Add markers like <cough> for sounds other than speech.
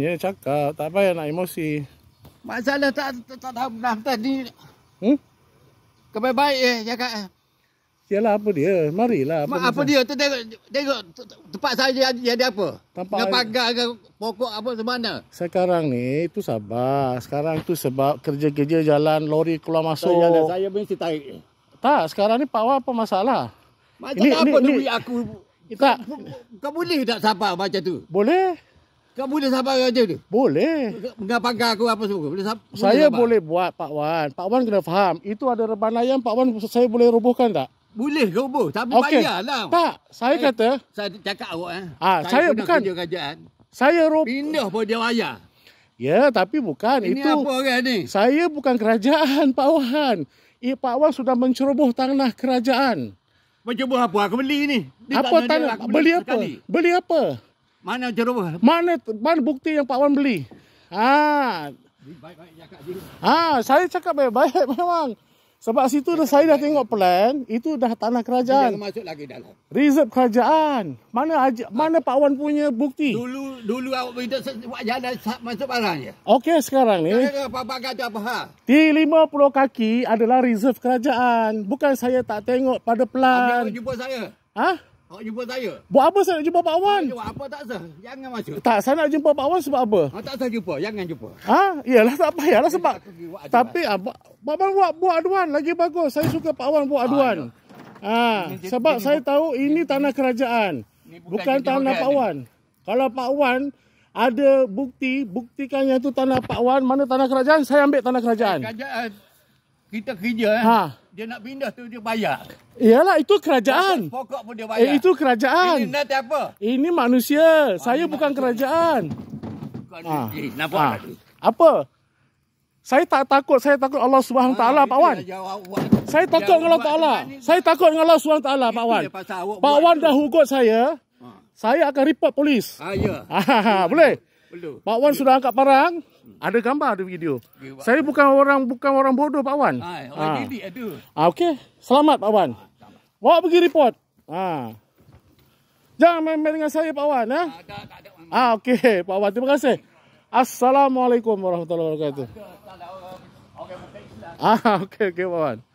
Ya yeah, cakap, tak payah nak emosi. Masalah tak tak tak tahu dah tadi. Hmm? Kebaik baik eh cakap. Yalah eh. apa dia? Marilah apa. Ma, apa dia? Tu tengok tengok tempat saya jadi dia ada apa? Tempat Dengan pagar ke pokok apa semana? Sekarang ni itu sabar. Sekarang tu sebab kerja-kerja jalan lori keluar masuk. Saya saya mesti tarik. Tak, sekarang ni Pak apa masalah? Masalah ini, apa ini, duit aku? kita. Kau, kau boleh tak sabar macam tu? Boleh. Kau boleh sabar kerja dia? Boleh. Mengapangkan aku apa semua? Boleh sabar? Saya boleh buat Pak Wan. Pak Wan kena faham. Itu ada reban ayam Pak Wan saya boleh rubuhkan tak? Boleh rubuh? Tapi okay. bayarlah. Tak. Saya, saya eh, kata. Saya cakap awak. Eh. Ah, saya, saya bukan. kerajaan. Saya rubuh. Pindah pun dia bayar. Ya, tapi bukan. Ini Itu, apa orang ni? Saya bukan kerajaan, Pak Wan. Eh, Pak Wan sudah menceroboh tanah kerajaan. Menceroboh apa? Aku beli ni. Apa tanah? Beli, apa? Beli apa? Mana ceroboh? Mana mana bukti yang Pak Wan beli? Ha. Baik-baik cakap Ha, saya cakap baik-baik memang. Sebab situ dah saya dah tengok plan, itu dah tanah kerajaan. Jangan masuk lagi dalam. Reserve kerajaan. Mana aja, mana Pak Wan punya bukti? Dulu dulu awak minta buat jalan masuk barang je. Okey sekarang ni. apa-apa kata apa hal? Di 50 kaki adalah reserve kerajaan. Bukan saya tak tengok pada plan. Habis jumpa saya. Ha? Awak jumpa saya? Buat apa saya nak jumpa Pak Wan? buat apa tak sah? Jangan masuk. Tak, saya nak jumpa Pak Wan sebab apa? Oh, tak sah jumpa. Jangan jumpa. Ha? Iyalah tak payah lah sebab. Tapi ah, Pak Wan buat, buat, aduan lagi bagus. Saya suka Pak Wan buat aduan. Ah, ha, sebab ini, saya ini, tahu ini, ini tanah kerajaan. Ini bukan, bukan tanah Pak Wan. Ini. Kalau Pak Wan ada bukti, buktikan yang itu tanah Pak Wan, mana tanah kerajaan, saya ambil tanah kerajaan. Kerajaan kita kerja eh. Ha. Dia nak pindah tu dia bayar. Iyalah itu kerajaan. Dapat pokok pun dia bayar. Eh, itu kerajaan. Ini nanti apa? Ini manusia. Ah, saya bukan manusia. kerajaan. Bukan ha. Ini. Eh, nampak ha. Tadi? Apa? Saya tak takut. Saya takut Allah Subhanahu Taala, ah, Pak Wan. Saya takut dengan Allah Taala. Saya takut dengan Allah Subhanahu Taala, Pak Wan. Pak Wan dah hukum saya. Ah. Saya akan report polis. Ah, ya. <laughs> Ha, ha, ha. Boleh? Belum. Pak Wan sudah angkat parang. Ada gambar, ada video. Ya, Saya bukan orang bukan orang bodoh Pak Wan. Ha, orang ha. ada. Ha, Okey. Selamat Pak Wan. Ah, Bawa pergi report. Ha. Jangan main-main dengan saya Pak Wan. Ha? Ah, tak, Ah, Okey, <laughs> Pak Wan. Terima kasih. Assalamualaikum warahmatullahi wabarakatuh. Ah, <laughs> Okey, okay, Pak Wan.